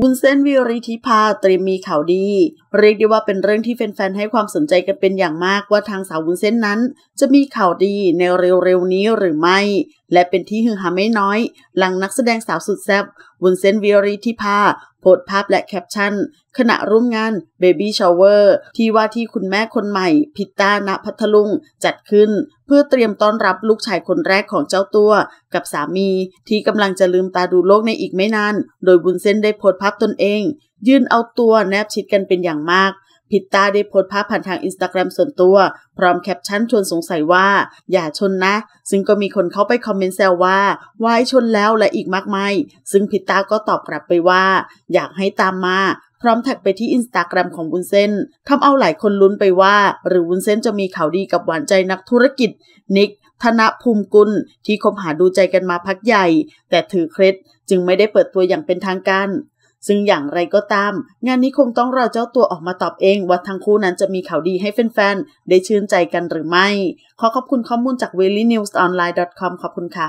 วุ้นเส้นวิริธิภาเตรียมมีข่าวดีเรียกได้ว่าเป็นเรื่องที่แฟนๆให้ความสนใจกันเป็นอย่างมากว่าทางสาววุ้นเส้นนั้น จะมีข่าวดีในเร็วๆนี้หรือไม่ และเป็นที่ฮือฮาไม่น้อย หลังนักแสดงสาวสุดแซ่บวุ้นเส้นวิริธิภาโพสภาพและแคปชั่น ขณะร่วมงาน Baby Shower ที่ว่าที่คุณแม่คนใหม่ พิต้าณพัทลุง จัดขึ้น เพื่อเตรียมต้อนรับลูกชายคนแรกของเจ้าตัว กับสามี ที่กำลังจะลืมตาดูโลกในอีกไม่นาน โดยบุญเส้นได้โพสภาพตนเองยืนเอาตัวแนบชิดกันเป็นอย่างมาก พิตตาได้โพสภาพผ่านทางอินสตาแกรมส่วนตัว พร้อมแคปชั่นชวนสงสัยว่า อย่าชนนะ ซึ่งก็มีคนเข้าไปคอมเมนต์แซวว่าวายชนแล้วและอีกมากมาย ซึ่งพิตตาก็ตอบกลับไปว่า อยากให้ตามมา พร้อมแท็กไปที่อินสตาแกรมของวุ้นเส้นทำเอาหลายคนลุ้นไปว่า หรือวุ้นเส้นจะมีข่าวดีกับหวานใจนักธุรกิจ นิกธนภูมิกุล ที่คบหาดูใจกันมาพักใหญ่ แต่ถือเคล็ดจึงไม่ได้เปิดตัวอย่างเป็นทางการซึ่งอย่างไรก็ตาม งานนี้คงต้องรอเจ้าตัวออกมาตอบเอง ว่าทั้งคู่นั้นจะมีข่าวดีให้แฟน ๆ ได้ชื่นใจกันหรือไม่ ขอขอบคุณข้อมูลจาก w e e l y n e w s o n l i n e c o m ขอบคุณค่ะ